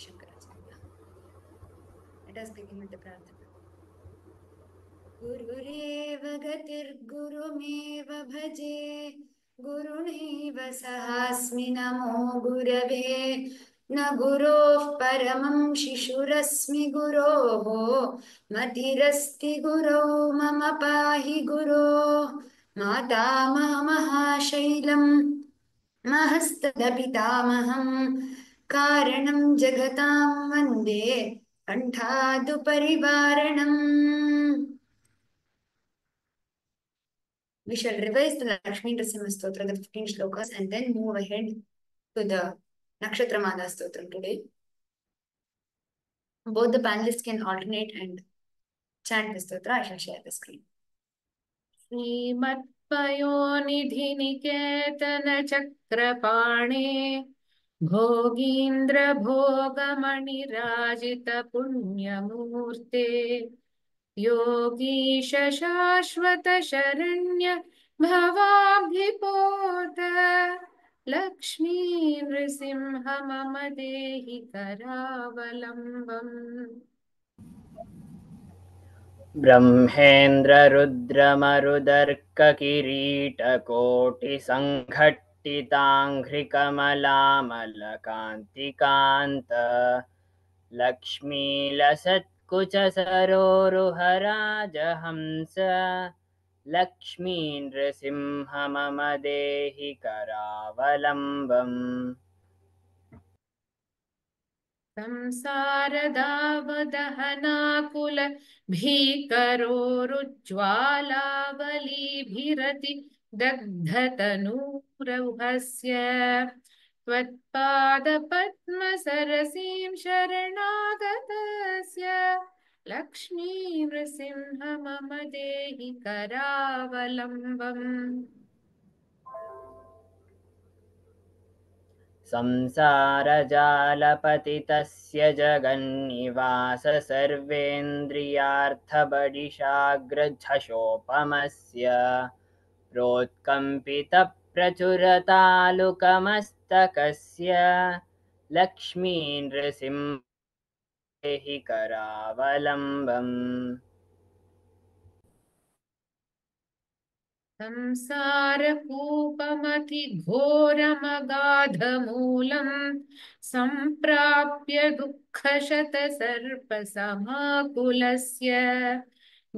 Shankaracharya. Let us begin with the Prarthana. गुरुरेव गतिर्गुरुमेव भजे गुरुणैव सहास्मि नमो गुरवे न गुरोः परमं शिशुरस्मि गुरोः मतिरस्ति गुरौ मम पाहि गुरो माता महाशैलं महस्तदपितामहम् कारणं जगतां वन्दे कण्ठादुपरिवारणम् We shall revise the Lakshmi Nrsimha Stotra, the 15 shlokas, and then move ahead to the Nakshatramada Stotra today. Both the panelists can alternate and chant the stotra. I shall share the screen. श्रीमत्पयोनिधिनिकेतनचक्रपाणे भोगीन्द्र भोगमणिराजितपुण्यमूर्ते योगीशशाश्वतशरण्य भवाभिपोत Lakshmi Nrisimha मम देहि करावलम्बम् ब्रह्मेन्द्र रुद्रमरुदर्क किरीटकोटिसङ्घट् घ्रिकमलामलकान्तिकान्त लक्ष्मीलसत्कुचसरोरुहराजहंस लक्ष्मीन्द्रसिंह मम देहि करावलम्बम् संसारदावदहनाकुलभीकरोरुज्ज्वालावलीभिरति दग्धतनूरौहस्य त्वत्पादपद्मसरसीं शरणागतस्य लक्ष्मीनृसिंह मम देहि करावलम्बम् संसारजालपतितस्य जगन्निवास सर्वेन्द्रियार्थबडिशाग्रझषोपमस्य रोत्कम्पितप्रचुरतालुकमस्तकस्य प्रचुरतालुकमस्तकस्य करावलम्बम् संसारपूपमतिघोरमगाधमूलम् सम्प्राप्य दुःखशतसर्पसमाकुलस्य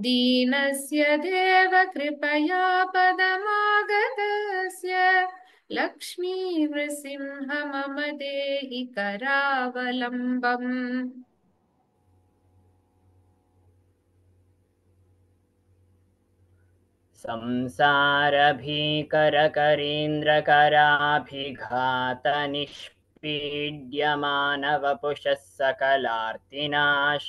दीनस्य देव कृपया पदमागतस्य लक्ष्मीवृसिंह मम देहि करावलम्बम् संसारभीकरकरीन्द्रकराभिघातनिष्पीड्यमानवपुषः सकलार्तिनाश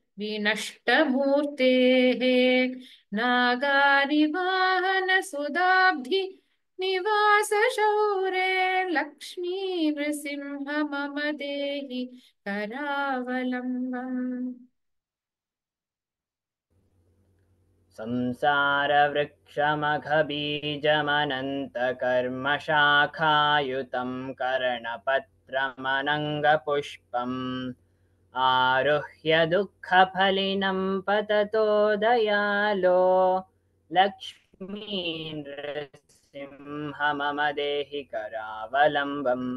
निवास शौरे लक्ष्मी लक्ष्मीनृसिंह मम देहि करावलम्बम् संसारवृक्षमघबीजमनन्तकर्मशाखायुतं कर्णपत्रमनङ्गपुष्पम् आरुह्य दुःखफलिनं पततो दयालो लक्ष्मी मम देहि करावलम्बम्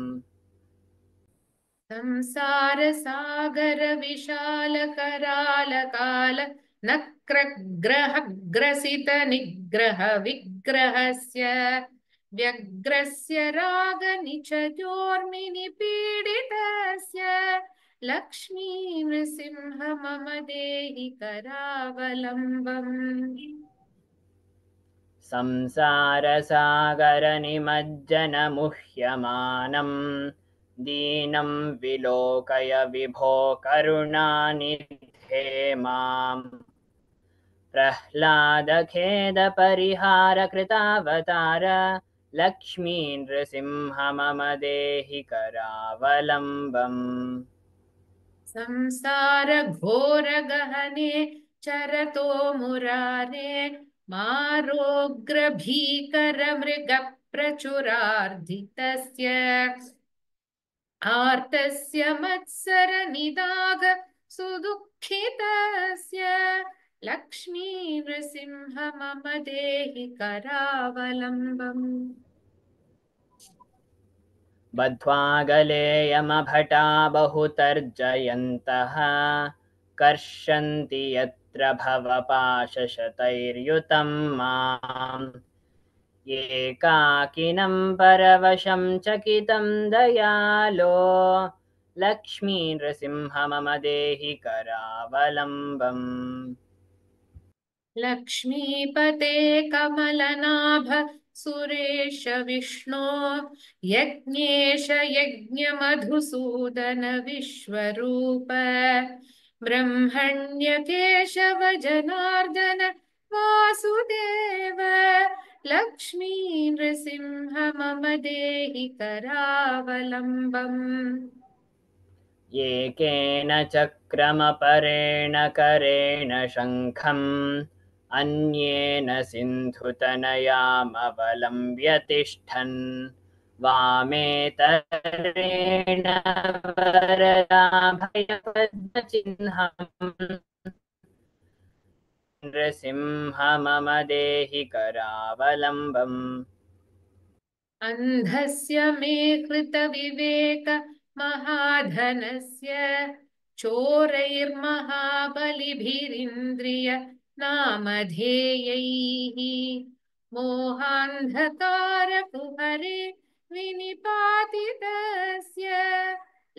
संसारसागरविशालकरालकाल विशाल विग्रहस्य व्यग्रस्य रागनिचजोर्मिनि पीडितस्य लक्ष्मी नृसिंह मम देहि करावलम्बम् संसारसागरनिमज्जनमुह्यमानम् दीनं विलोकय विभो करुणानिधे माम् प्रह्लादखेदपरिहारकृतावतार लक्ष्मी नृसिंह मम देहि करावलम्बम् संसार घोर गहने चरतो मुरारे मारोग्र भीकर मृग प्रचुरार्धितस्य आर्तस्य मत्सर निदाग लक्ष्मी लक्ष्मीनृसिंह मम देहि करावलम्बम् बध्वागले यमभटा बहु तर्जयन्तः कर्षन्ति यत्र भवपाशशतैर्युतं माम् एकाकिनं परवशं चकितं दयालो लक्ष्मीनृसिंह मम देहि करावलम्बम् लक्ष्मीपते कमलनाभ सुरेश विष्णो यज्ञेश यज्ञमधुसूदन विश्वरूप ब्रह्मण्य केशव जनार्दन वासुदेव लक्ष्मी नृसिंह मम देहि करावलम्बम् एकेन चक्रमपरेण करेण शङ्खम् अन्येन सिन्धुतनयामवलम्ब्य तिष्ठन् वामेतरे नृसिंह मम देहि करावलम्बम् अन्धस्य मे महाधनस्य चोरैर्महाबलिभिरिन्द्रिय नामधेयैः मोहान्धकारकुहरे विनिपातितस्य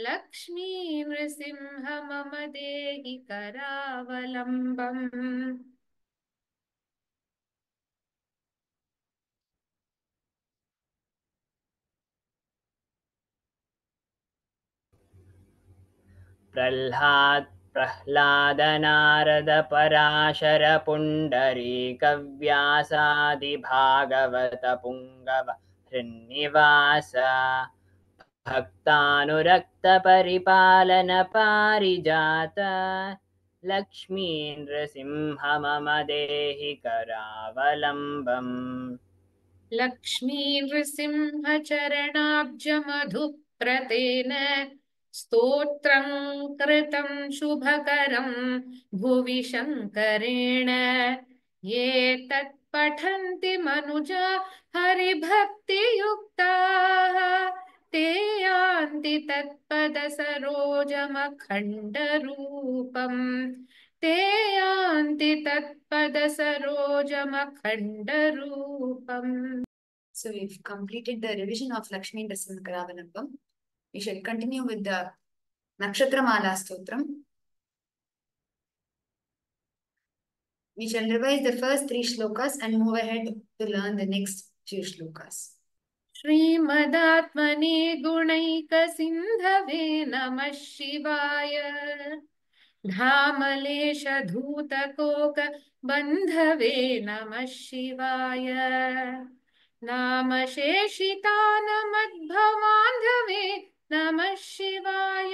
लक्ष्मीनृसिंह मम देहि करावलम्बम् प्रह्लाद प्रह्लादनारद पराशरपुण्डरीकव्यासादिभागवत भक्तानुरक्तपरिपालनपारिजात लक्ष्मीन्द्रसिंह मम देहि करावलम्बम् लक्ष्मीनृसिंहचरणाब्जमधुप्रतेन स्तोत्रं कृतं शुभकरं भुवि शङ्करेण ये तत्पठन्ति मनुजा हरिभक्तियुक्ताः ते यान्ति तत्पदसरोजमखण्डरूपम् ते यान्ति तत्पदसरोजमखण्डरूपम् So we've completed the revision of Lakshmi Narasimha we shall continue with the Nakshatramala Stotram. We shall revise the first three shlokas and move ahead to learn the next few shlokas. श्रीमदात्मने गुणैकसिन्धवे नमः शिवाय धामलेशधूतकोकबन्धवे नमः शिवाय नामशेषितानमद्भवान्धवे नमः शिवाय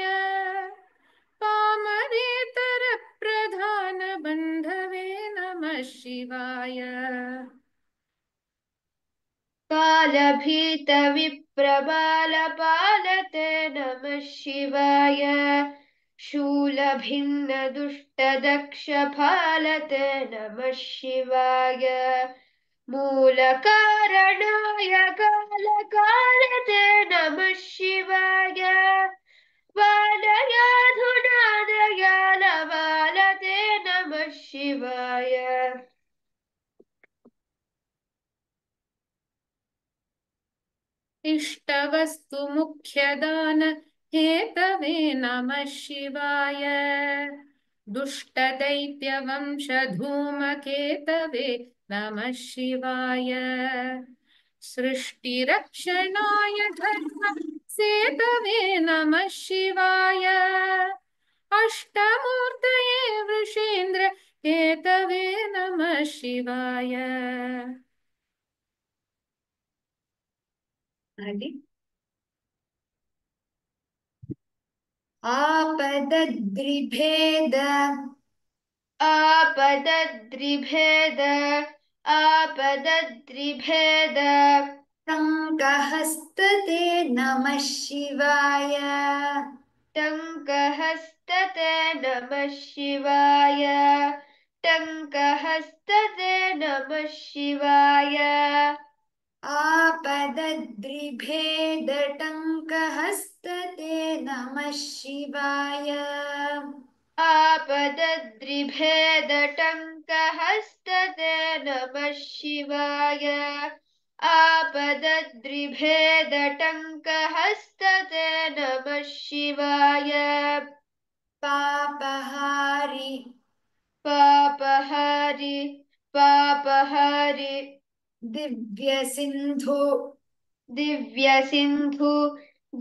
पामरेतरप्रधानबन्धवे नमः शिवाय कालभीतविप्रबालपालते नमः शिवाय शूलभिन्नदुष्टदक्षपालते नमः शिवाय மூலகாரணாய காலகாலதே நம சிவாய வாலயாதுநாதயாலவாலதே नम शिवाय इष्टवस्तु मुख्यदान हेतवे नमः शिवाय दुष्टदैत्यवंशधूमकेतवे नम शिवाय सृष्टिरक्षणाय धर्म सेतवे नम शिवाय अष्टमूर्त वृषेन्द्र हेतवे नमः शिवाय आपदद्रिभेद आपदद्रिभेद आपदद्रिभेद टङ्कहस्तते नमः शिवाय टङ्कहस्तते नमः शिवाय टङ्कहस्तते नमः शिवाय आपदद्रिभेद टङ्कहस्तते नमः शिवाय आपदद्रिभेदटङ्कहस्तते नमः शिवाय आपदद्रिभेदटङ्कहस्तते नमः शिवाय पापहारि पापहारि पापहारि दिव्यसिन्धु दिव्यसिन्धु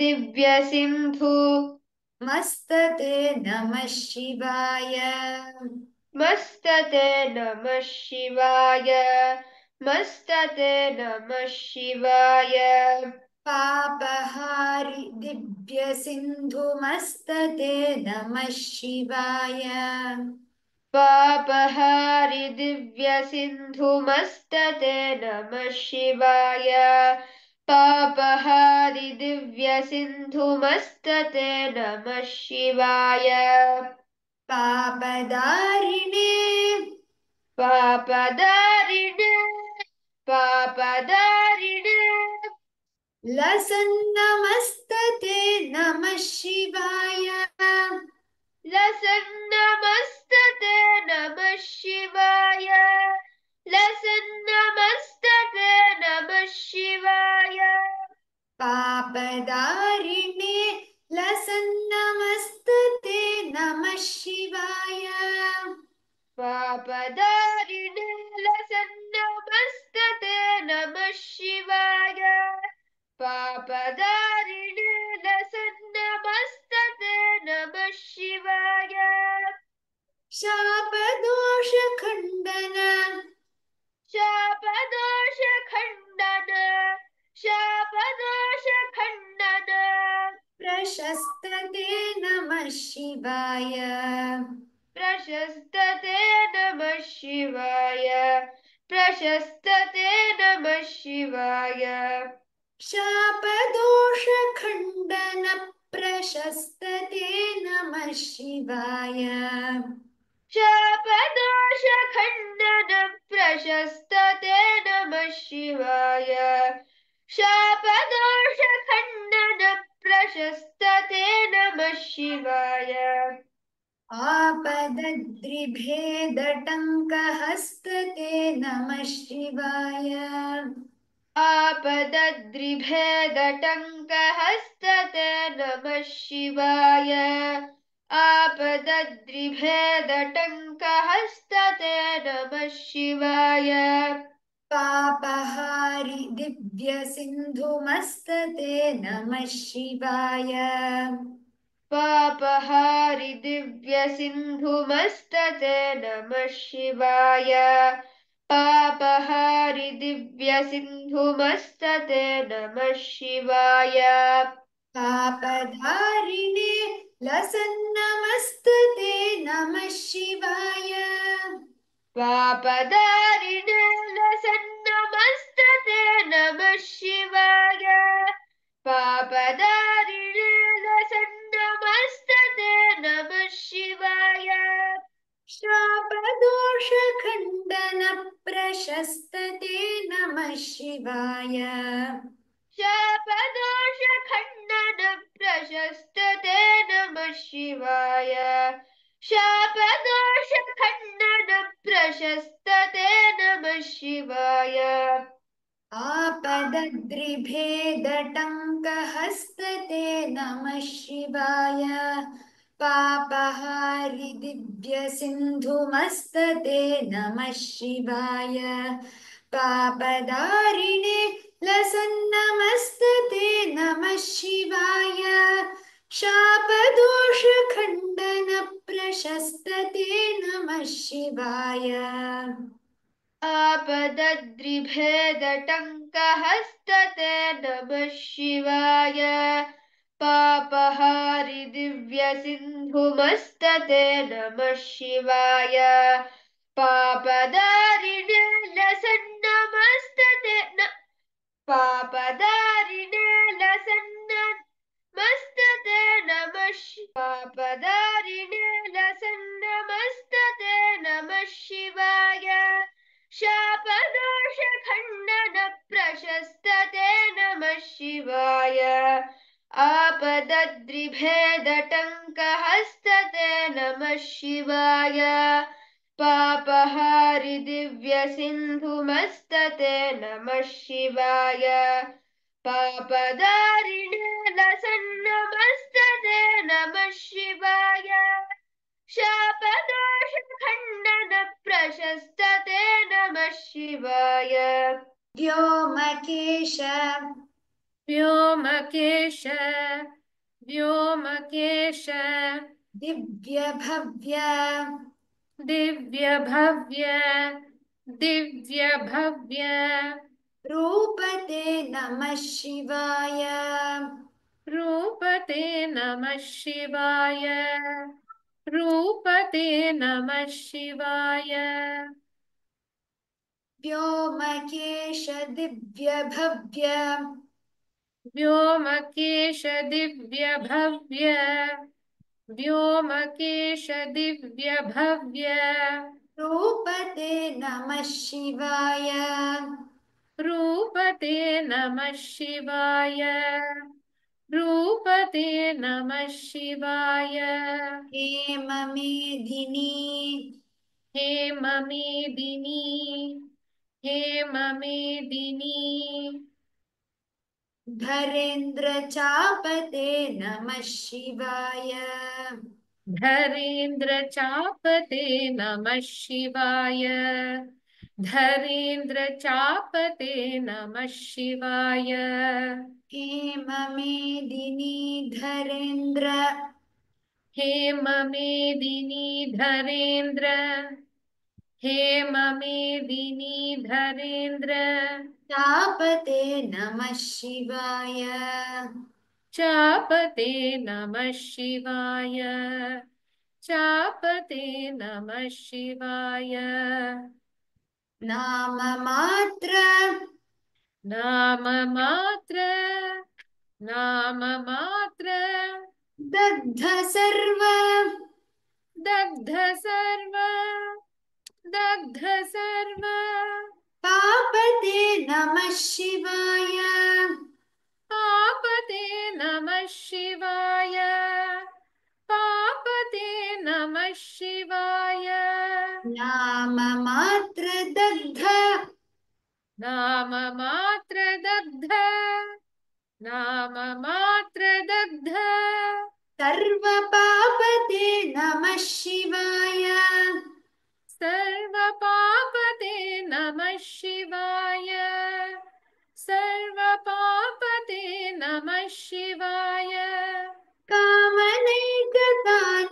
दिव्यसिन्धु मस्तते नमः शिवाय मस्तते नमः शिवाय मस्तते नमः शिवाय पापहारि दिव्य सिंधु दिव्यसिन्धुमस्तते नमः शिवाय पापहारि दिव्य सिंधु दिव्यसिन्धुमस्तते नमः शिवाय पापहारिदिव्यसिन्धुमस्तते दिव्यसिन्धुमस्तते नमः शिवाय पापदारिणे पापदारिणे पापदारिणे लसन्नमस्तते नमः शिवाय लसन्नमस्तते नमः शिवाय लसन लसन्नमस्तके नमः शिवाय पापदारिणे लसन्नमस्तते नमः शिवाय पापदारिणे लसन्नमस्तते नमः शिवाय पापदारिणे लसन्नमस्तते नमः शिवाय खंडना शापदोष खंडन शापदोष खंडन प्रशस्तते नम शिवाय प्रशस्त प्रशस्तते नमः शिवाय प्रशस्त प्रशस्तते नमः शिवाय शापदोष खंडन प्रशस्त ते नमः शिवाय शापदोषखण्डनं प्रशस्तते नम शिवाय शपदोष शापदोषखण्डनं प्रशस्तते नम शिवाय आपदद्रिभेदटङ्कहस्तते नम शिवाय आपदद्रिभेदटङ्कहस्तते नम शिवाय हस्तते नमः शिवाय पापहारि दिव्यसिन्धुमस्तते नमः शिवाय पापहारि दिव्यसिन्धुमस्तते नमः शिवाय पापहारि दिव्यसिन्धुमस्तते नमः शिवाय पापधारिणे लसन्नमस्तु ते नमः शिवाय पापदारिणे लसन्नमस्तु ते नमः शिवाय पापदारिणे लसन्नमस्तु ते नमः शिवाय शापदोषखण्डन प्रशस्तते नमः शिवाय शपदोष खंडन प्रशस्त ते नम शिवाय शापदोष खण्डन प्रशस्त ते नम शिवाय आपदद्रिभेदटङ्कहस्तते नमः शिवाय पापहारि दिव्यसिन्धुमस्तते नम शिवाय पापदारिणे लसन्नमस्तते नमः शिवाय प्रशस्तते नमः शिवाय आपदद्रिभेदटङ्कहस्तते नमः शिवाय पापहारि दिव्यसिन्धुमस्तते नमः शिवाय पापदारिणे लसन् ನಮಸ್ತದೆ ಪಾಪದಾರಿಣೆ ಲಸನ್ನ ಮಸ್ತದೆ ನಮ ಪಾಪದಾರಿಣೆ ಲಸನ್ನ ಮಸ್ತದೆ ನಮ ಶಿವಾಯ ಶಾಪದೋಷ ಖಂಡನ ಪ್ರಶಸ್ತತೆ ನಮ ಶಿವಾಯ आपदद्रिभेदटङ्कहस्तते नमः शिवाय पापहारि दिव्य पापहारिदिव्यसिन्धुमस्तते नमः शिवाय पापदारिणे लसन्नमस्तते नमः शिवाय शापदोषखण्डन प्रशस्तते नमः शिवाय व्योमकेश व्योमकेश व्योमकेश दिव्यभव्य दिव्य भव्य रूपते नमः शिवाय रूपते नमः शिवाय रूपते नमः शिवाय व्योमकेश केश व्योमकेश भव्य व्योमकेश भव्य रूपते नमः शिवाय रूपते नमः शिवाय रूपते नमः शिवाय हेममेदिनी हे हेममेदिनी धरेन्द्र चापते नम शिवाय धरेन्द्र चापते नम शिवाय धरेन्द्र चापते नम शिवाय हे मेदिनी धरेन्द्र हे मेदिनी धरेन्द्र मेदिनी धरेन्द्र चापते नमः शिवाय चापते नमः शिवाय चापते नमः शिवाय नाम मात्र नाम मात्र नाम मात्र दग्ध सर्व दग्ध सर्व दग्ध सर्व पापते नमः शिवाय पापते नमः शिवाय पापते नमः शिवाय नाम मात्र दग्ध नाम मात्र दग्ध नाम मात्र दग्ध सर्व पापते नमः शिवाय सर्व पापते नमः शिवाय सर्वपापते नमः शिवाय कामनैकदान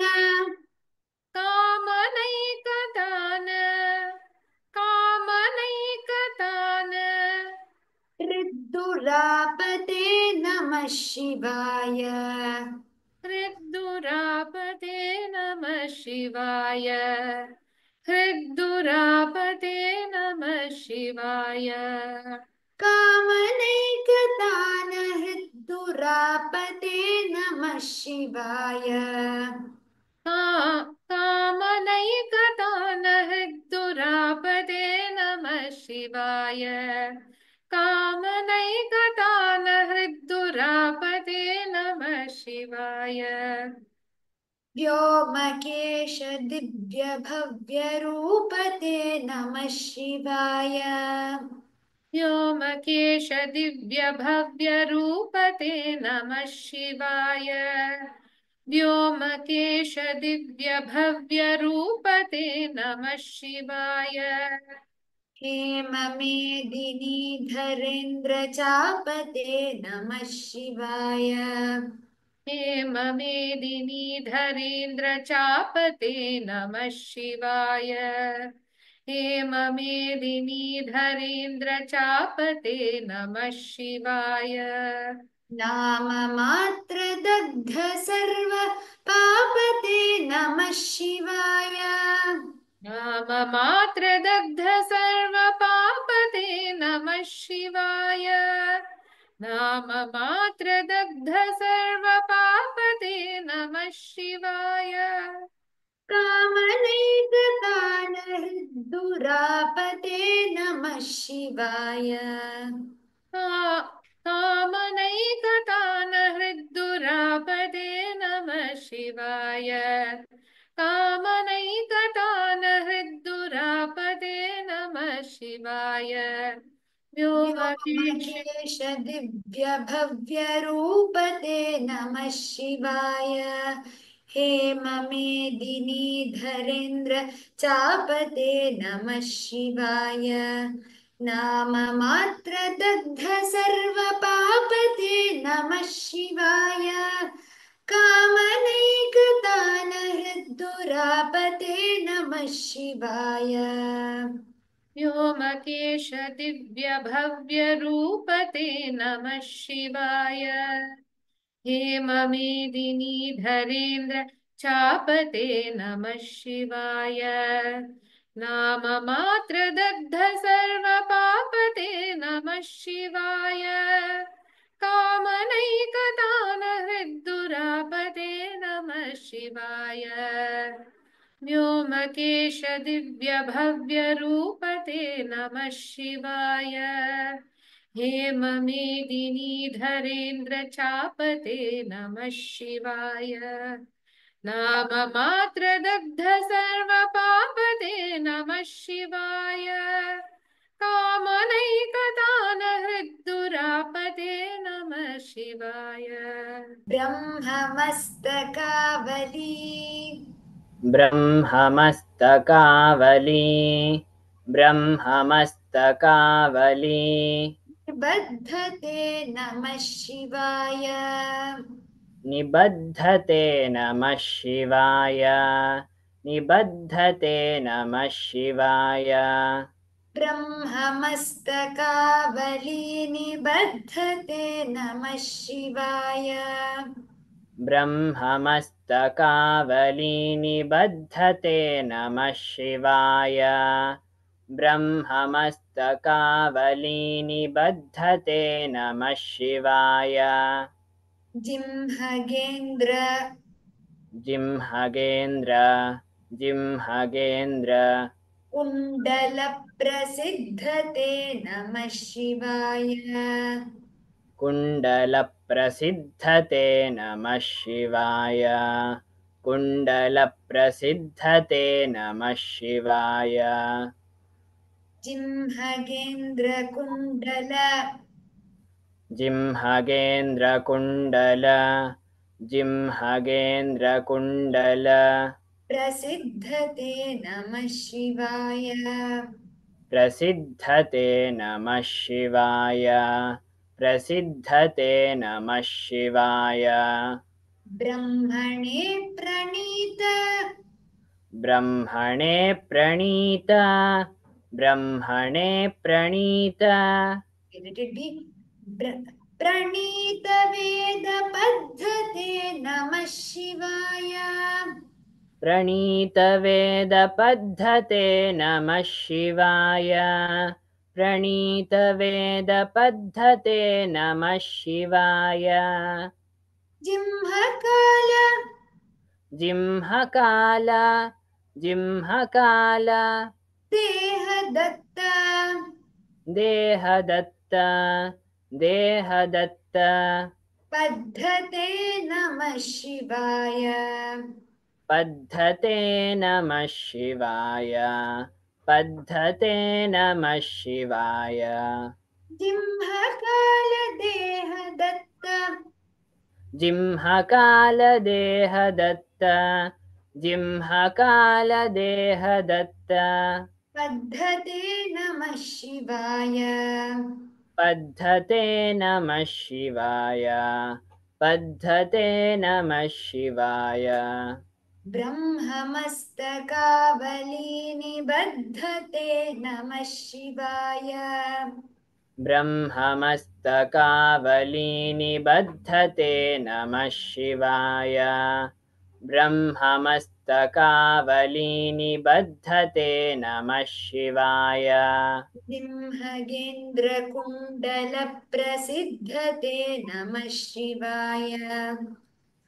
कामनैकदान कामनैकदान हृद्दुरापते नमः शिवाय हृद्दुरापते नमः शिवाय हृदुरापते नम शिवाय हृदुरापते नम शिवाय हृदुरापते नम शिवाय हृदुरापते नम शिवाय व्योम व्योमकेशदिव्यभव्यरूपते नम शिवाय व्योम केश दिव्य व्योमकेशदिव्यभव्यरूपते नम शिवाय व्योम केश दिव्य व्योमकेशदिव्यभव्यरूपते नम शिवाय हेम धरेन्द्र चापते नम शिवाय धरेन्द्र चापते नमः शिवाय हेम मेदिनी धरेन्द्र चापते नमः शिवाय नाम मात्र दग्ध नमः शिवाय नाम सर्व पापते नमः शिवाय नाममात्रदग्ध सर्वपापते नमः शिवाय कामनैकतानहृद्दुरापते नमः शिवाय कामनैकतानहृद्दुरापते नमः शिवाय कामनैकतानहृद्दुरापते नमः शिवाय दिव्य भव्य व्योमकेशदिव्यभव्यरूपते नम शिवाय हे दिनी धरेन्द्र चापते नम शिवाय नाम नाममात्रदग्धसर्वपापते नम शिवाय कामनैकदानहृद्दुरापते नम शिवाय व्योम केश व्योमकेश दिव्यभव्यरूपते नम शिवाय हेम मेदिनी धरेन्द्र चापते नम शिवाय नाममात्रदग्ध सर्वपापते नमः शिवाय कामनैकतानहृद्दुरापते नम शिवाय दिव्य रूप ते नम शिवाय हेम ते नम शिवाय ते नम शिवाय कामनैकतानहृद्दुरापते नम शिवाय ब्रह्म मस्तकावली ब्रह्ममस्तकावली ब्रह्ममस्तकावली निबद्धते नमः शिवाय निबद्धते नमः शिवाय निबद्धते नमः शिवाय ब्रह्ममस्तकावली निबद्धते नमः शिवाय ब्रह्म बद्धते नमः शिवाय ब्रह्म बद्धते नमः शिवाय जिंहगेन्द्र जिंहगेन्द्र जिंहगेन्द्र कुण्डलप्रसिद्धते नमः शिवाय कुण्डल प्रसिद्धते नमः शिवाय कुण्डलप्रसिद्धते नमः शिवाय जिंहगेन्द्रकुण्डल जिंहगेन्द्रकुण्डल जिं प्रसिद्धते नमः शिवाय प्रसिद्धते नमः शिवाय प्रसिद्धते नमः शिवाय ब्रह्मणे प्रणीत ब्रह्मणे प्रणीत ब्रह्मणे प्रणीत प्रणीत वेद पद्धते नमः शिवाय प्रणीत वेद पद्धते नमः शिवाय प्रणीतवेदपद्धते नमः शिवाय जिह्मकाल जिह्मकाल जिह्मकाल देहदत्त देहदत्त देहदत्त पद्धते नमः शिवाय पद्धते नमः शिवाय पद्धते नमः शिवाय जिह्मकालदेहदत्त जिह्मकालदेहदत्त जिह्मकालदेहदत्त पद्धते नमः शिवाय पद्धते नमः शिवाय पद्धते नमः शिवाय ब्रह्ममस्तकावलीनिबद्धते बद्धते नमः शिवाय ब्रह्ममस्तकावलीनिबद्धते बद्धते नमः शिवाय ब्रह्ममस्तकावलीनिबद्धते नमः शिवाय बिह्मगेन्द्रकुण्डलप्रसिद्धते नमः शिवाय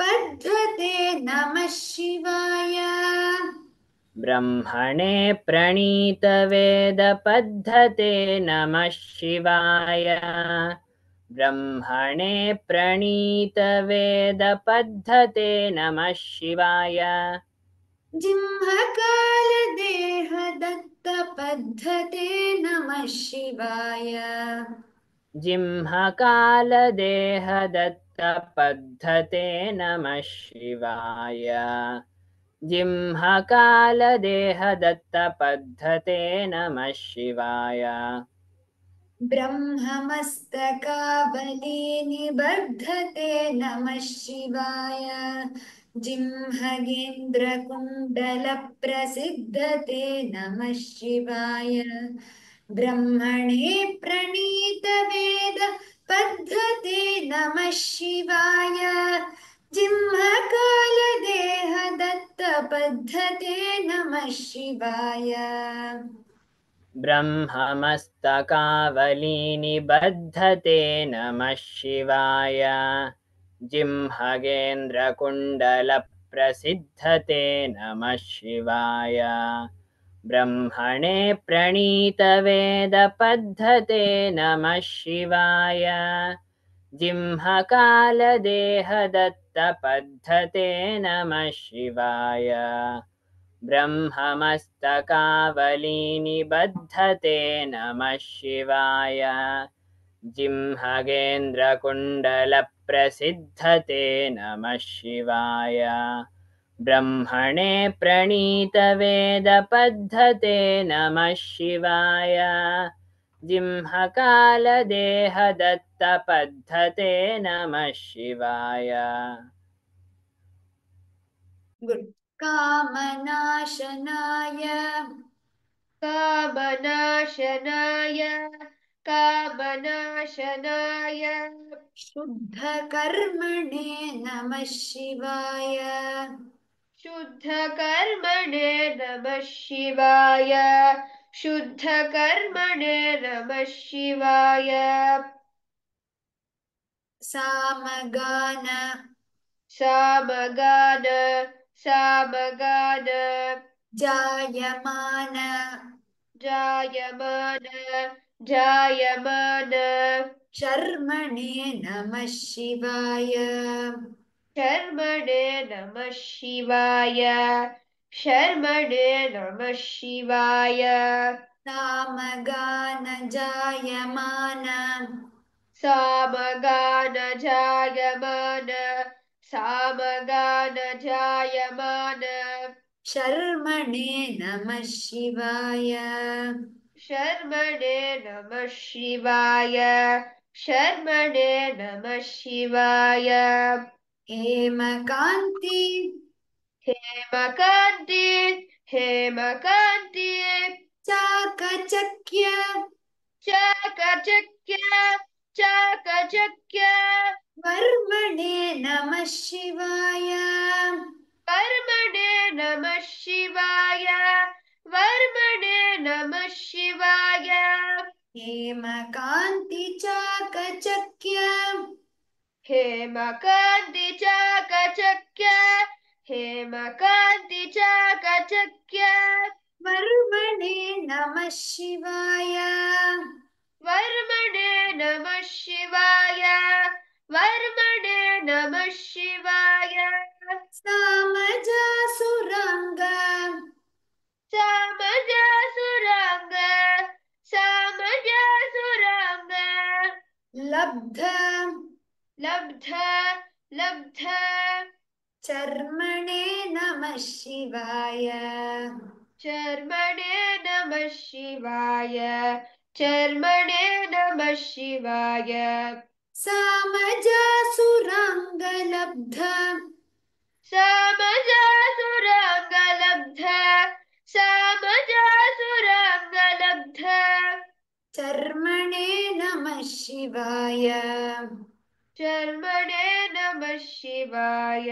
पद्मते नमः शिवाय ब्रह्मणे प्रणीतवेदपद्धते नमः शिवाय ब्रह्मणे प्रणीतवेदपद्धते नमः शिवाय जिह्मकालदेहदत्तपद्धते नमः शिवाय जिह्मकालदेहदत्त पद्धते नमः शिवाय जिह् नमः शिवाय ब्रह्म निबद्धते नमः शिवाय जिंहगेन्द्रकुण्डलप्रसिद्धते नमः शिवाय ब्रह्मणे प्रणीतवेद पद्धते नमः शिवाय जिह्लदेह नमः शिवाय ब्रह्ममस्तकावलीनिबद्धते नमः शिवाय जिह्मगेन्द्रकुण्डलप्रसिद्धते नमः शिवाय ब्रह्मणे प्रणीतवेदपद्धते नमः शिवाय जिंहकालदेहदत्तपद्धते नमः शिवाय ब्रह्ममस्तकावलीनिबद्धते नमः शिवाय जिंहगेन्द्रकुण्डलप्रसिद्धते नमः शिवाय ब्रह्मणे प्रणीतवेदपद्धते नमः शिवाय जिह्मकालदेहदत्तपद्धते नमः शिवाय कामनाशनाय कामनाशनाय कामनाशनाय शुद्धकर्मणे नमः शिवाय शुद्ध शुद्धकर्मणे नमः शिवाय शुद्ध शुद्धकर्मणे नमः शिवाय सामगान सामगान सामगान जायमान जायमान जायमान शर्मणे नमः शिवाय शर्मणे नमः शिवाय शर्मणे नमः शिवाय सामगान जायमान सामगान जायमान शर्मणे नमः शिवाय शर्मणे नमः शिवाय शर्मणे नमः शिवाय हेमकांति हेमकांति हेमकांति चाकचक्य चाकचक्य चाकचक्य वर्मणे नमः शिवाय वर्मणे नमः शिवाय वर्मणे नमः शिवाय हेमकान्ति चाकचक्य हेमकान्ति चाकचक्य हेमकान्ति चाकचक्य वर्मणे नमः शिवाय वर्मणे नमः शिवाय वर्मणे नमः शिवाय सामजासुराङ्ग सामजासुराङ्ग सामजासुराङ्ग लब्ध लब्ध लब्ध चर्मणे नमः शिवाय चर्मणे नमः शिवाय चर्मणे नमः शिवाय लब्ध सामजासुराङ्गलब्ध लब्ध चर्मणे नमः शिवाय चर्मणे नमः शिवाय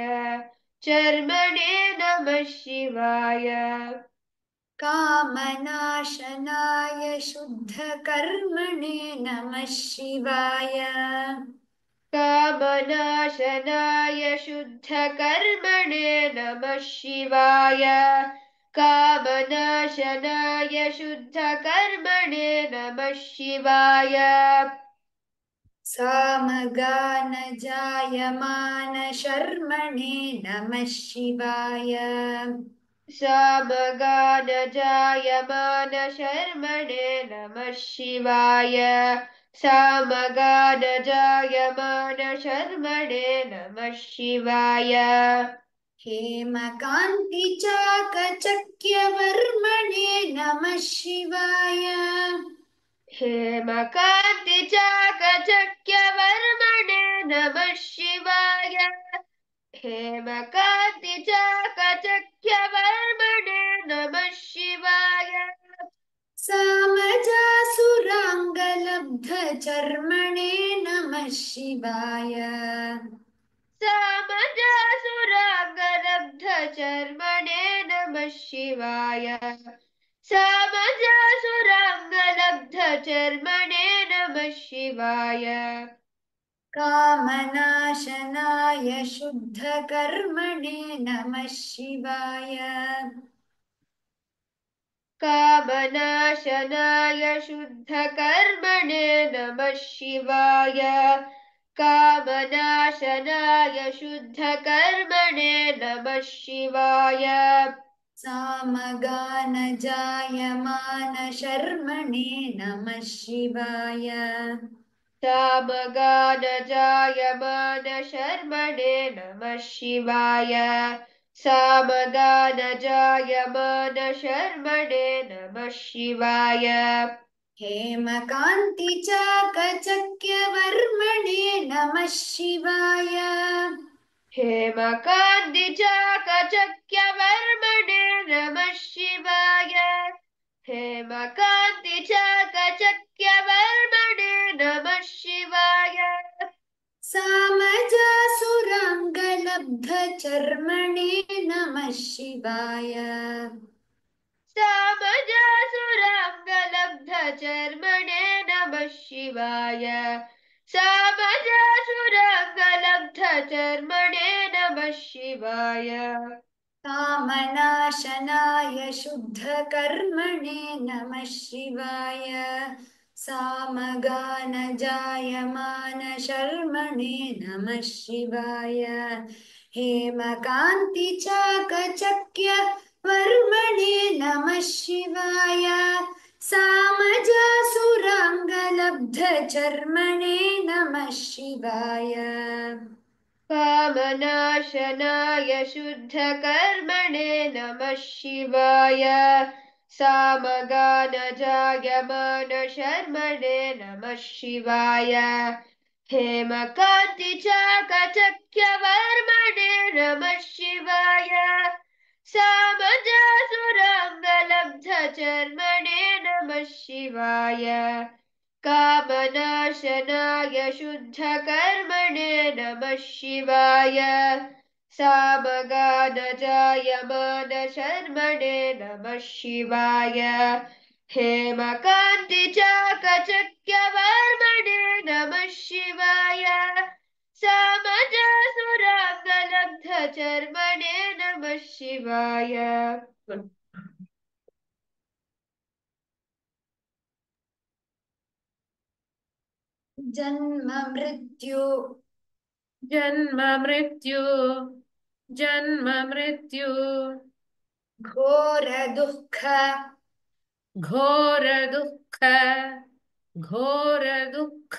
चर्मणे नमः शिवाय कामनाशनाय शुद्धकर्मणे नमः शिवाय कामनाशनाय शुद्धकर्मणे नमः शिवाय कामनाशनाय शुद्धकर्मणे नमः शिवाय सामगानजायमानशर्मणे शर्मणे नमः शिवाय सामगानजायमानशर्मणे शर्मणे नमः शिवाय सामगानजायमानशर्मणे शर्मणे नमः शिवाय हेमकान्तिचाकचक्यवर्मणे नमः शिवाय हेमकान्ति चाकचक्यवर्मणे नमः शिवाय हेमकान्ति चाकचक्यवर्मणे नमः शिवाय सामजासुराङ्गलब्धचर्मणे नमः शिवाय सामजासुराङ्गलब्धचर्मणे नमः शिवाय समजसुराङ्गलब्धचर्मणे नमः शिवाय कामनाशनाय शुद्धकर्मणे नमः शिवाय कामनाशनाय शुद्धकर्मणे नमः शिवाय कामनाशनाय शुद्धकर्मणे नमः शिवाय सामगानजायमानशर्मणे नमः शिवाय ता बगादजाय शिवाय सा बादजाय शिवाय हेमकान्तिचाकचक्यवर्मणे नमः शिवाय हेमकान्तिचाकचक्यवर्मणे नमः शिवाय हेमकान्तिचाकचक्यवर्मणे नमः शिवाय सामजासुराङ्गलब्धचर्मणे नमः शिवाय सामजासुराङ्गलब्धचर्मणे नमः शिवाय सामजासुरगलब्धचर्मणे नमः शिवाय कामनाशनाय शुद्धकर्मणे नमः शिवाय सामगानजायमानशर्मणे नमः शिवाय हेमकान्तिचाकचक्य वर्मणे नमः शिवाय सामजासुराङ्गलब्धचर्मणे नमः शिवाय कामनाशनाय शुद्धकर्मणे नमः शिवाय सामगानजाय मानशर्मणे नमः शिवाय हेमकान्तिचाकचक्यवर्मणे नमः शिवाय सामजासुरङ्गलब्धचर्मणे नमः शिवाय कामनाशनाय शुद्धकर्मणे नमः शिवाय सामगानजाय मानशर्मणे नमः शिवाय हेमकान्तिचाकचक्यवर्मणे नमः शिवाय समजसुराब्दलब्धचर्मणे नमः शिवाय जन्म मृत्यु जन्म मृत्यु जन्म मृत्यु घोर दुख घोर दुख घोर दुख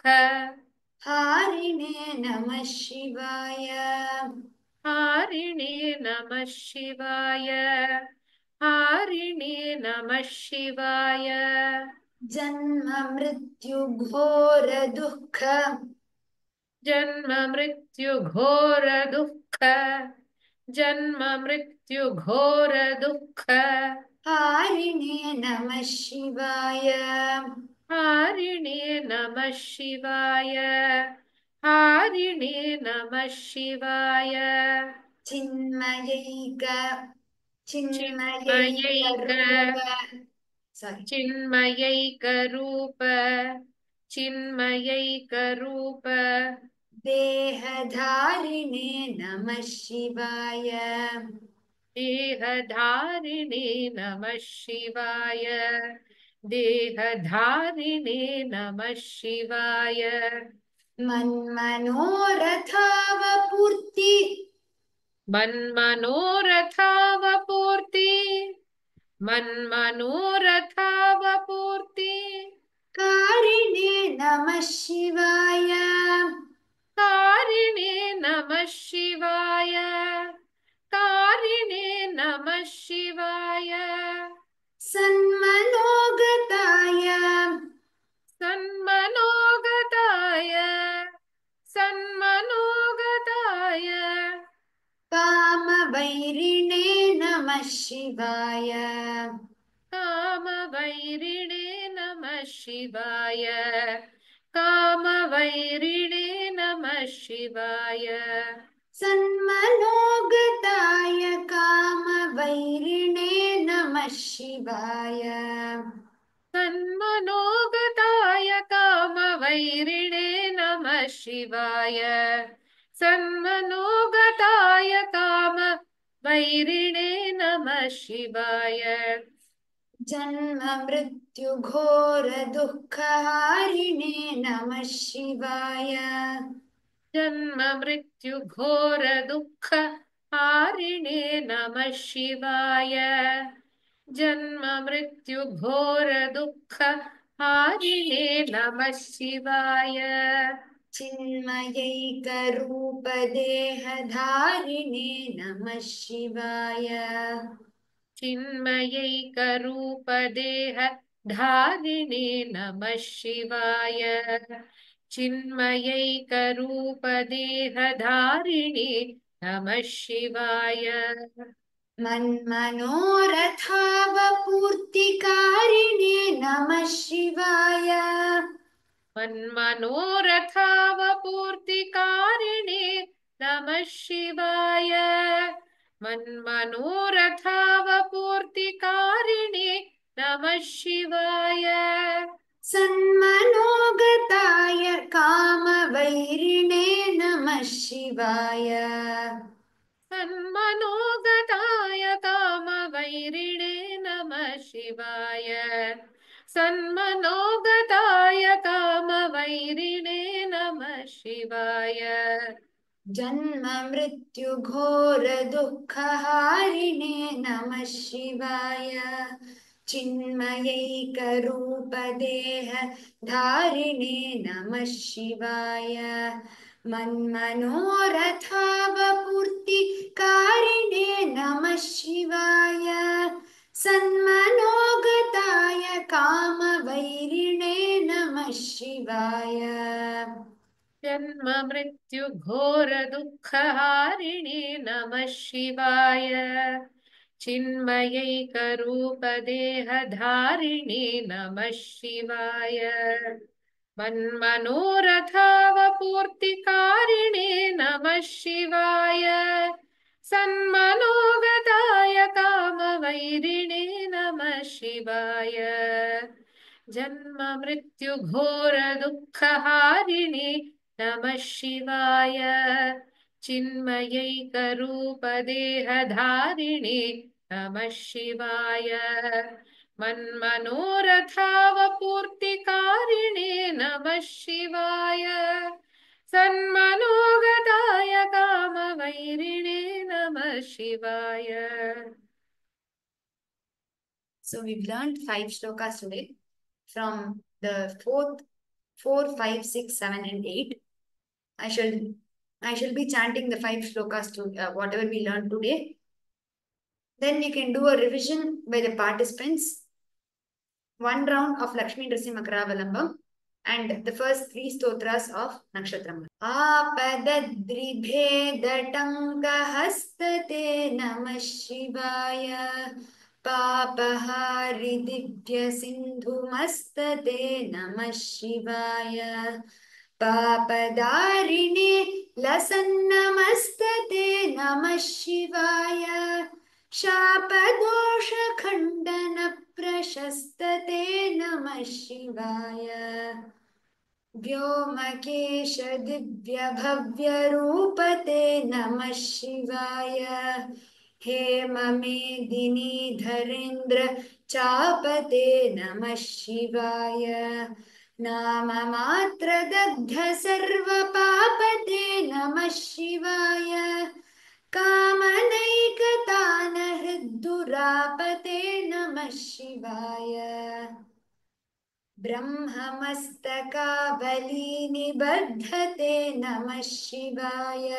हारिणे नमः शिवाय हारिणे नमः शिवाय हारिणे नमः शिवाय जन्म मृत्यु घोर दुःख जन्म मृत्यु जन्म मृत्यु घोर दुःख हारिणे नमः शिवाय ஹாரிணே நம சிவாய ஹாரிணே நம சிவாய சின்மயைக சின்மயைக चिन्मयैक रूप चिन्मयैक रूप देहधारिणे नमः शिवाय देहधारिणे नमः शिवाय देहधारिणे नम शिवाय मन्मनोरथावपूर्ति मन्मनोरथावपूर्ति मन्मनोरथावपूर्ति कारिणे नमः शिवाय कारिणे नमः शिवाय कारिणे नम शिवाय सन्मनोगताय सन्मनोगताय सन्मनोगताय कामवैरिणे नमः शिवाय काम कामवैरिणे नमः शिवाय काम कामवैरिणे नमः शिवाय सन्मनोगताय कामवैरिणे नमः शिवाय सन्मनोगताय कामवैरिणे नमः शिवाय सन्मनोगताय काम वैरिणे नमः शिवाय जन्म मृत्यु घोर मृत्युघोरदुःखहारिणे नमः शिवाय जन्म मृत्यु घोर दुख हारिणे नम शिवाय जन्म मृत्यु घोर दुख हारिणे नम शिवाय चिन्मयैकरूपदेहधारिणे नम शिवाय चिन्मयैकरूपदेहधारिणे नम शिवाय चिन्मयैकरूपदेहधारिणि नमः शिवाय मन्मनोरथावपूर्तिकारिणे नमः शिवाय मन्मनोरथावपूर्तिकारिणे नमः शिवाय मन्मनोरथावपूर्तिकारिणि नमः शिवाय सन्मनोगताय कामवैरिणे नम शिवाय सन्मनोगताय कामवैरिणे नम शिवाय सन्मनोगताय कामवैरिणे नम शिवाय जन्म मृत्यु घोर दुख हारिणे नम शिवाय चिन्मयैकरू रूपदेह धारिणे नमः शिवाय मन्मनोरथावपूर्तिकारिणे नमः शिवाय सन्मनोगताय कामवैरिणे नम शिवाय जन्म मृत्यु घोर दुख हारिणे नम शिवाय चिन्मयैकरूपदेहधारिणे नम शिवाय मन्मनोरथावपूर्तिकारिणे नम शिवाय सन्मनोगताय कामवैरिणे नम शिवाय जन्म जन्ममृत्युघोरदुःखहारिणे नम शिवाय चिन्मयैकरूपदेहधारिणे नमः शिवाय मन्मनोरथावपूर्तिकारिणे नमः शिवाय सन्मनोगदाय कामवैरिणे नमः शिवाय So we've learned five shlokas today from the fourth, four, five, six, seven, and eight. I shall I shall be chanting the five slokas to uh, whatever we learned today. Then you can do a revision by the participants. One round of Lakshmi Narasimha Karavalamam and the first three stotras of Nakshatram. Aapadadribhedatankahaste namah Shivaya Papahari Divya Sindhumastade namah namashivaya. पापदारिणे लसन्नमस्तते नमः शिवाय शापदोषखण्डनप्रशस्तते नमः शिवाय व्योमकेश दिव्यभव्यरूपते नमः शिवाय हे ममे चापते नमः शिवाय नाम मात्र दग्धसर्वपापते नमः शिवाय कामनैकतानहृद्दुरापते नमः शिवाय ब्रह्ममस्तकाबलीनिबद्धते नमः शिवाय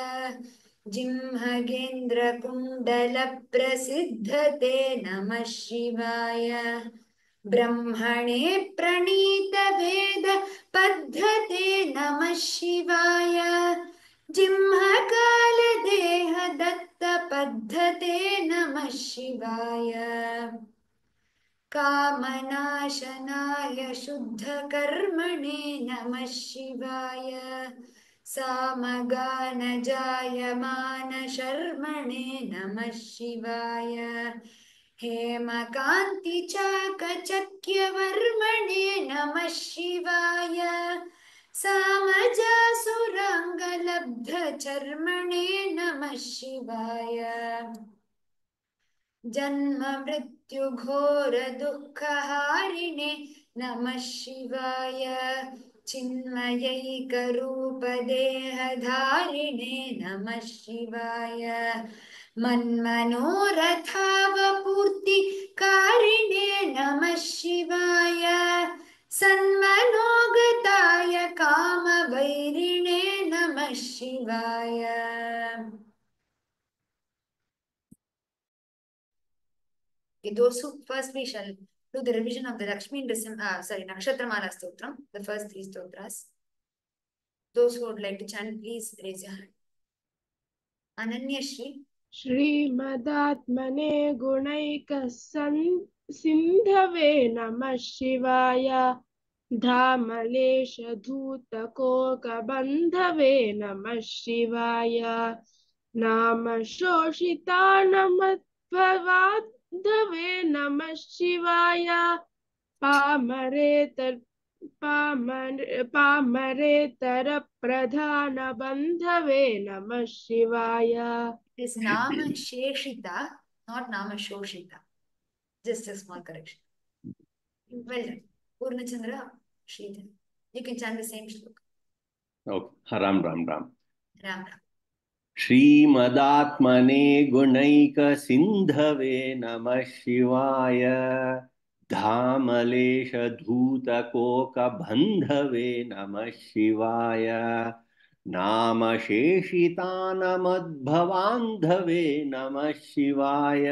जिह्मगेन्द्रकुण्डलप्रसिद्धते नमः शिवाय ब्रह्मणे प्रणीत भेद पद्धते नम शिवाय पद्धते नम शिवाय कामनाशनाय कर्मणे नम शिवाय शर्मणे नम शिवाय हेमकान्तिचाकचक्यवर्मणे नम शिवाय सामजासुराङ्गलब्धचर्मणे नमः शिवाय हारिणे नम शिवाय चिन्मयैकरूपदेहधारिणे नम शिवाय मन्मनोरथावपूर्ति कारिणे नमः शिवाय सन्मनोगताय कामवैरिणे नमः शिवाय Those who first we shall do the revision of the Lakshmi Nrisim, uh, sorry, Nakshatramala Stotram, the first three stotras. Those who would like to chant, please raise your hand. Ananya Shri. श्रीमदात्मने गुणैक सन् सिन्धवे नमः शिवाय धामलेशधूतकोकबन्धवे नमः शिवाय नाम शोषितानमद्भवाद्धवे नमः शिवाय पामरे तर् पामरेतरप्रधानबन्धवे नमः शिवाय It is Nama Sheshita, not Nama Shoshita. Just a small correction. Well done. Purnachandra, Sridhar. You can chant the same shloka. Okay. Haram Ram Ram. Ram Ram. श्रीमदात्मने गुणैकसिन्धवे नमः शिवाय धामलेशधूतकोकबन्धवे नमः शिवाय नामशेषितानमद्भवान्धवे नमः शिवाय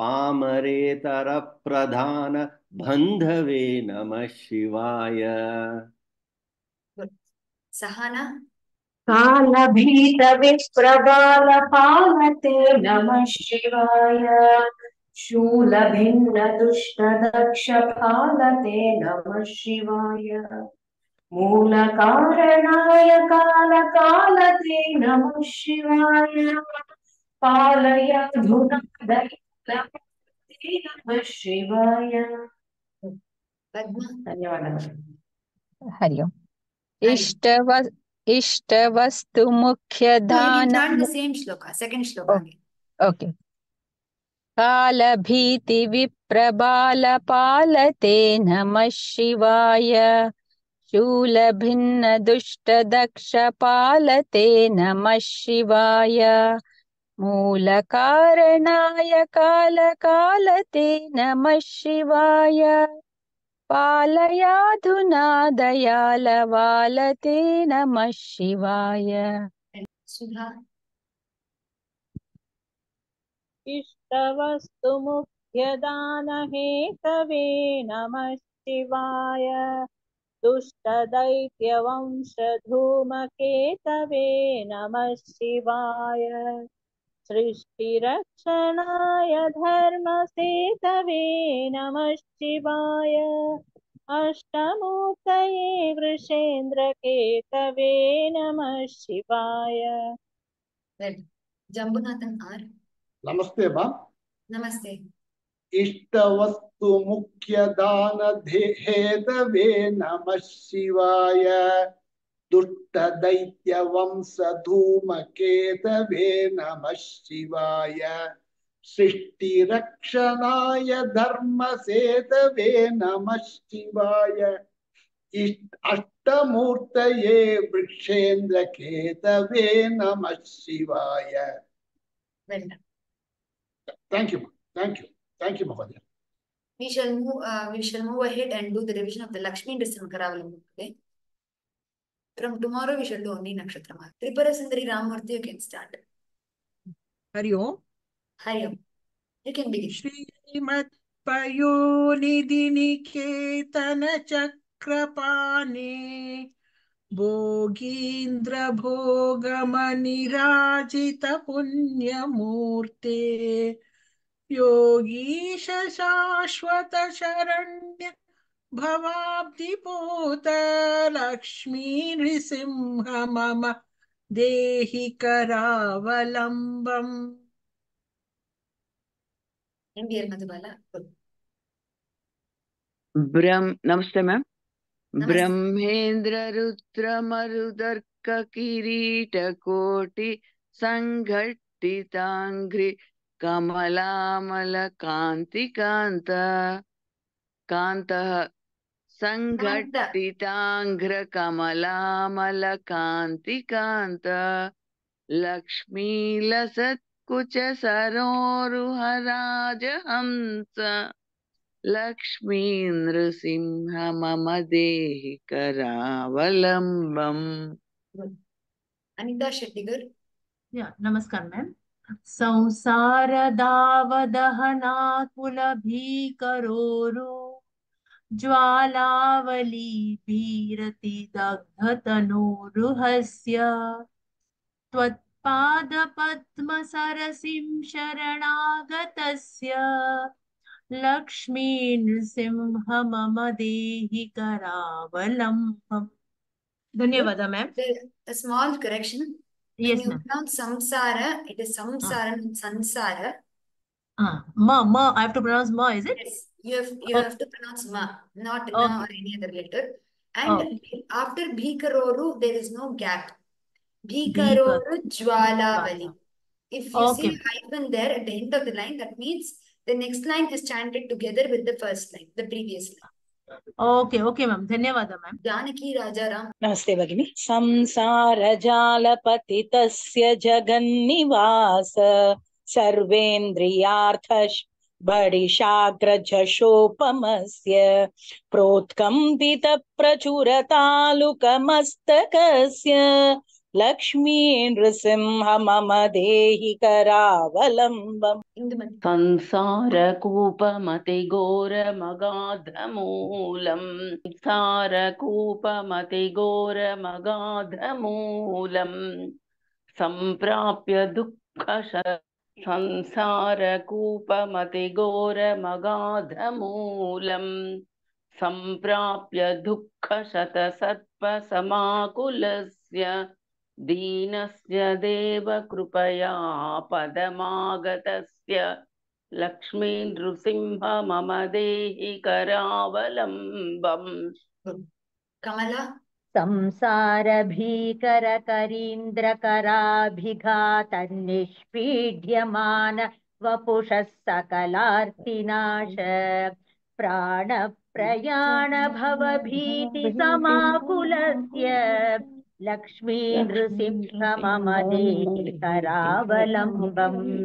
पामरेतरप्रधानबन्धवे नमः शिवाय सहना कालभीतविप्रबालपालते नमः शिवाय शूलभिन्नदुष्टदक्षपालते नमः शिवाय मूलकारणाय कालकालते नमः शिवाय पालयाधुनादयते नमः शिवाय धन्यवादः इष्ट वस्तु मुख्य इष्टवस्तुमुख्यधान सेम श्लोक सेकंड श्लोक ओके काल कालभीतिविप्रबालपालते नमः शिवाय शूल भिन्न शूलभिन्नदुष्टदक्षपालते नमः शिवाय मूल काल कालते नमः शिवाय पालयाधुना दयालवालते नमः शिवाय सुधा तवस्तु हेतव नम शिवाय दुष्टदैत्यवंशधूमकेतवे नम शिवाय सृष्टि सृष्टिरक्षणाय धर्मसेतवे नम शिवाय अष्टमूर्तये वृषेन्द्रकेतवे नम शिवाय जम्बुनाथन आर नमस्ते ಮಾ ನಮಸ್ತೆ ಇಷ್ಟವಸ್ತು मुख्य ದಾನ ಹೇತವೇ नम शिवाय दुष्ट दैत्य वंश धूम केतवे नम शिवाय सृष्टि रक्षणाय धर्म सेतवे नम शिवाय अष्टमूर्त वृक्षेन्द्र केतवे नम शिवाय Thank you. Thank you. Thank you, Mahadev. We shall move. Uh, we shall move ahead and do the revision of the Lakshmi Nrisimhakaravalam okay From tomorrow, we shall do only nakshatra mah Tripura Sundari Ramurthy, you can start. Hari Om. Hari Om. You can begin. Srimad Payonidhi भोगींद्र भोगमनिराजित पुण्यमूर्ते Yogish शाश्वत शरण्य भवाब्धिपूत लक्ष्मी नृसिंह मम देहि करावलम्बम् ब्रह्म नमस्ते ma'am ब्रह्मेन्द्र Rudra मरुदर्क किरीट कोटि संघटितांघ्रि कमलामल कांति कमलामलकान्तिकान्त कमलामल कांति लक्ष्मीलसत्कुचसरोरुहराजहंस लक्ष्मी लसत कुछ हंस सिंह मम देहि करावलंबम अनिता शेट्टिगर् नमस्कार मैम संसारदावदहनाकुलभीकरोरु ज्वालावली भीरतिदग्धतनोरुहस्य त्वत्पादपद्मसरसिं शरणागतस्य लक्ष्मीनृसिंह मम देहि करावलम्बम् धन्यवाद ma'am small correction Yes, you pronounce samsara, it is ah. samsara, uh. not sansara. Uh, ma, ma, I have to pronounce ma, is it? Yes, you have, you oh. have to pronounce ma, not okay. na or any other letter. And oh. after bhikaroru, there is no gap. Bhikaroru jwalavali. If you okay. see hyphen there at the end of the line, that means the next line is chanted together with the first line, the previous line. Okay okay ma'am धन्यवाद ma'am Janaki Raja Ram नमस्ते भगिनी संसार जाल पति जगन्निवास सर्वेन्द्रिया बड़ी शाग्र से प्रोत्कंपित प्रचुर तालुक मस्तक लक्ष्मी नृसिंह मम देहि करावलम्बम् संसारकूपमतिघोरमगाधमूलम् संसारकूपमतिघोरमगाधमूलम् सम्प्राप्य दुःखश संसारकूपमतिघोरमगाधमूलम् सम्प्राप्य दुःखशतसत्पसमाकुलस्य दीनस्य देवकृपया पदमागतस्य लक्ष्मीनृसिंह मम देहि करावलम्बम् कमला संसारभीकरकरीन्द्रकराभिघातन्निष्पीड्यमान वपुषः सकलार्तिनाश प्राणप्रयाणभवभीतिसमाकुलस्य लक्ष्मी नृसिंह मम नृसिंहममदेकरावलम्बम्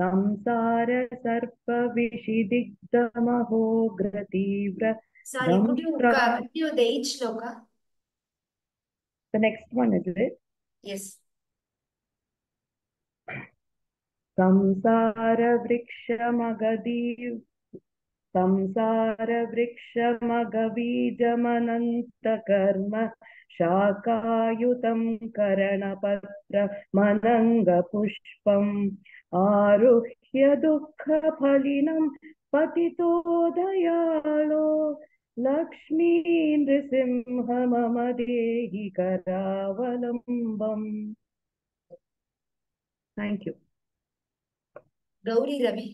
संसारसर्पविषिदिग्धमहो ग्रतीव्र Sorry, could you continue the eight shloka? The next one, is it? Yes. संसारवृक्षमगदीव संसार वृक्ष संसारवृक्षमगबीजमनन्तकर्म शाकायुतं करणपत्रमनङ्गपुष्पम् आरुह्य दुःखफलिनं पतितो दयालो लक्ष्मी नृसिंह मम देहि करावलम्बम् थैंक यू गौरी रवि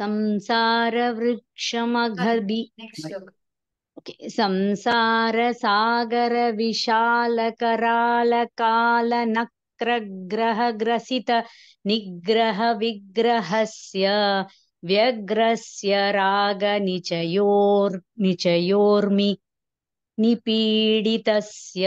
संसार सागर संसारवृक्षमघभि okay. संसारसागरविशालकरालकालनक्रग्रहग्रसित विग्रह व्यग्रस्य रागनिचयोर् निचयोर्मि निपीडितस्य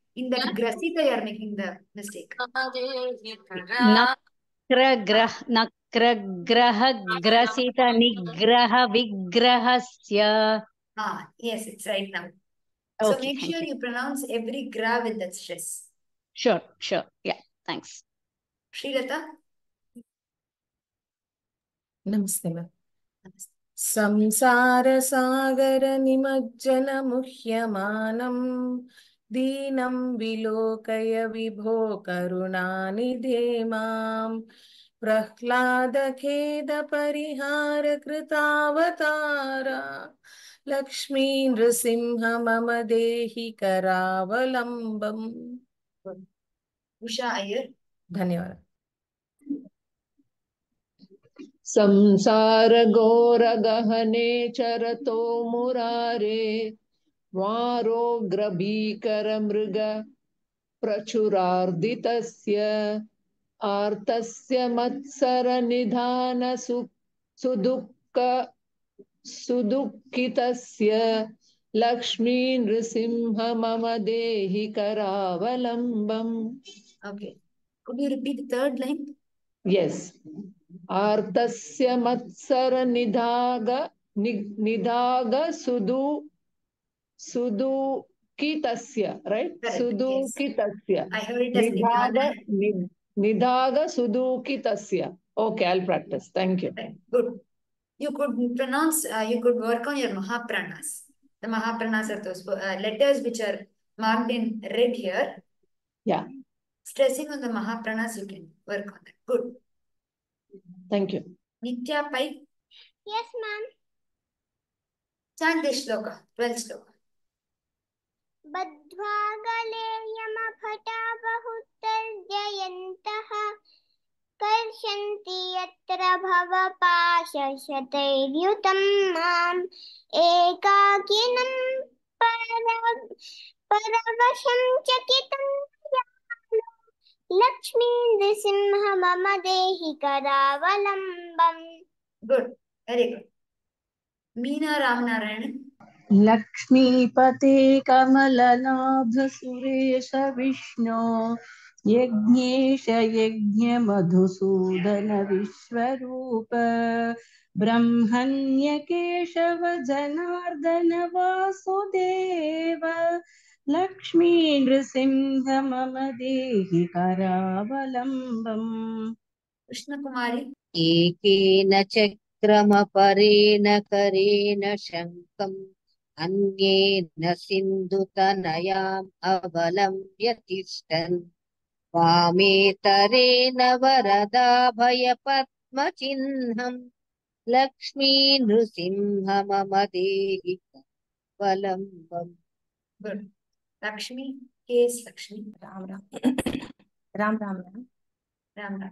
in the yeah. grasita you are making the mistake nakra grah nakra graha grasita nigraha vigrahasya ah yes it's right now okay, make sure you. you pronounce every gra with that stress sure sure yeah thanks shrilata नमस्ते ma'am संसारसागरनिमज्जनमुह्यमानम् दीनं विलोकय विभो करुणानिधे माम् प्रह्लादखेदपरिहारकृतावतार लक्ष्मी नृसिंह मम देहि करावलम्बम् उषा अय्यर धन्यवाद संसार गहने चरतो मुरारे वारोग्रभीकरमृग प्रचुरार्दितस्य आर्तस्य मत्सरनिधान सुदुःख सुदुःखितस्य लक्ष्मी नृसिंह मम देहि करावलंबम okay could you repeat the third line yes आर्तस्य मत्सर निधाग नि, निधाग सुदु सुदुकितस्य राइट सुदुकितस्य आई हर्ड इट एज निधाग निधाग सुदुकितस्य okay i'll practice thank you good you could pronounce uh, you could work on your mahapranas the mahapranas are those uh, letters which are marked in red here yeah stressing on the mahapranas you can work on that good thank you nitya pai yes ma'am chant this shloka 12th shloka बद्ध्वागले यमभटा बहुत्तर्जयन्तः कर्षन्ति यत्र भव भवपाशशतैर्युतं माम् एकाकिनं परवशं चकितं लक्ष्मीन्द्रसिंह मम देहि करावलम्बम् गुड् वेरि गुड् मीना रामनारायण लक्ष्मीपते कमलनाभ सुरेश विष्णु यज्ञेश यज्ञ मधुसूदन विश्वरूप ब्रह्मण्य केशव जनार्दन वासुदेव लक्ष्मी नृसिंह मम देहि करावलम्बम् कृष्णकुमारी एकेन चक्रमपरेण करेण शङ्कम् अन्येन सिन्धुतनयाम् अवलम्ब्य तिष्ठन् वामेतरेण वरदाभयपद्मचिह्नम् लक्ष्मी नृसिंहममदेहि वलम्बम् लक्ष्मी केस लक्ष्मी राम राम राम राम राम राम राम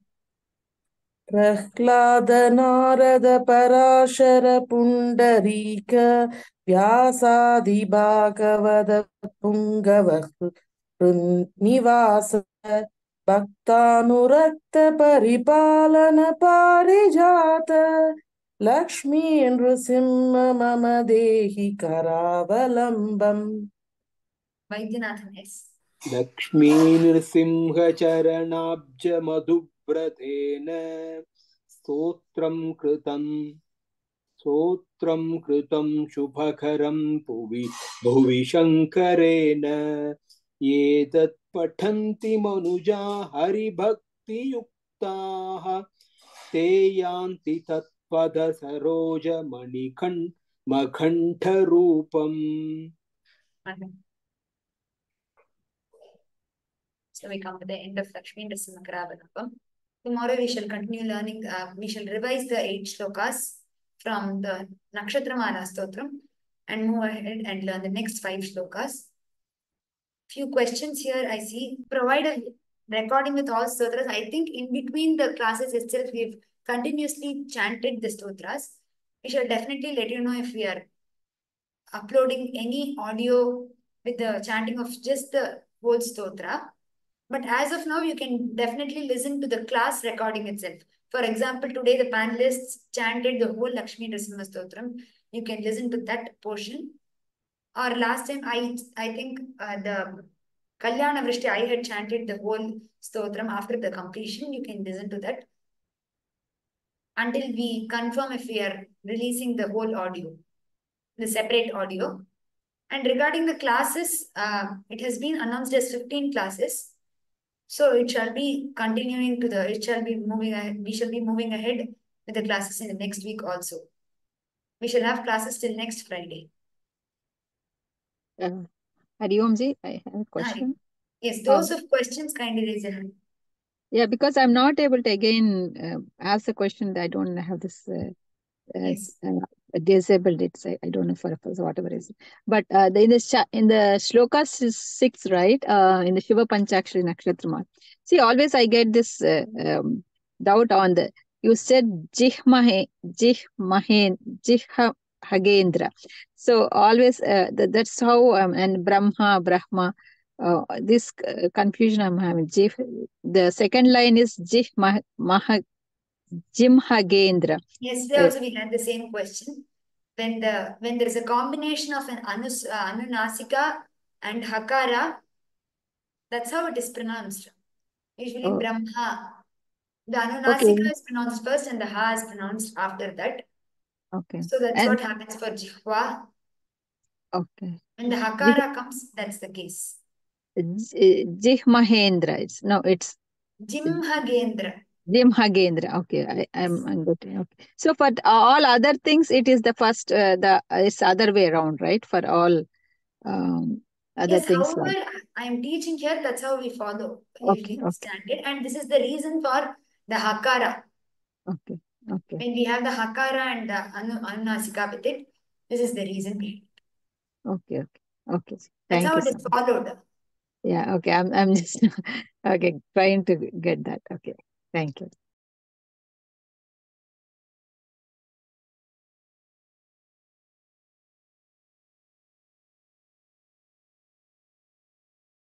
प्रह्लादनारदपराशरपुण्डरीक व्यासादिभागवदपुङ्गवः निवास भक्तानुरक्तपरिपालनपारिजात लक्ष्मी नृसिंह मम देहि करावलम्बम् वैद्यनाथन् लक्ष्मी चरणाब्ज मधु व्रतेन स्तोत्रं कृतं स्तोत्रं कृतं शुभकरं भुवि भुवि शङ्करेण ये तत्पठन्ति मनुजा हरिभक्तियुक्ताः ते यान्ति तत्पदसरोजमणिखण्ड So we come to the end of Lakshmi Narasimha Karabhanapam. Tomorrow we shall continue learning, uh, we shall revise the eight slokas from the Nakshatramala Stotram and move ahead and learn the next five slokas. Few questions here I see. Provide a recording with all stotras. I think in between the classes itself, we've continuously chanted the stotras. We shall definitely let you know if we are uploading any audio with the chanting of just the whole stotra. But as of now, you can definitely listen to the class recording itself. For example, today the panelists chanted the whole Lakshmi Narasimha Stotram. You can listen to that portion. Or last time, I I think uh, the Kalyana Vrishti, I had chanted the whole Stotram after the completion. You can listen to that until we confirm if we are releasing the whole audio, the separate audio. And regarding the classes, uh, it has been announced as 15 classes. So it shall be continuing to the, it shall be moving ahead, we shall be moving ahead with the classes in the next week also. We shall have classes till next Friday. Uh, Omji, I have a question. Hi. Yes, uh, those of questions kindly raise your hand. Yeah, because I'm not able to again uh, ask the question. I don't have this uh, as uh, disabled it's I, I, don't know for, for whatever reason but uh, in the in the shloka 6 right uh, in the shiva panchakshari Nakshatram. see always i get this uh, um, doubt on the you said jihmahe jihmahen jihha hagendra so always uh, that that's how um, and brahma brahma uh, this uh, confusion i'm having the second line is jih mah, mah Jimhagendra. Yes, we also we had the same question. When the when there is a combination of an anus, uh, anunasika and hakara, that's how it is pronounced. Usually oh. Brahma. The anunasika okay. is pronounced first and the ha is pronounced after that. Okay. So that's and, what happens for jihwa. Okay. When the hakara comes, that's the case. Jihmahendra. It's, no, it's Jimhagendra. Jim Hagendra. Okay, I, I'm, I'm good. Okay. So for uh, all other things, it is the first, uh, the uh, it's other way around, right? For all um, other yes, things. However, like... I'm teaching here. That's how we follow. Okay, okay. Standard, and this is the reason for the hakara. Okay. Okay. When we have the hakara and the anu anunasika with it, this is the reason behind. Okay. Okay. Okay. Thank That's how it is followed. Yeah. Okay. I'm. I'm just. okay. Trying to get that. Okay. Thank you.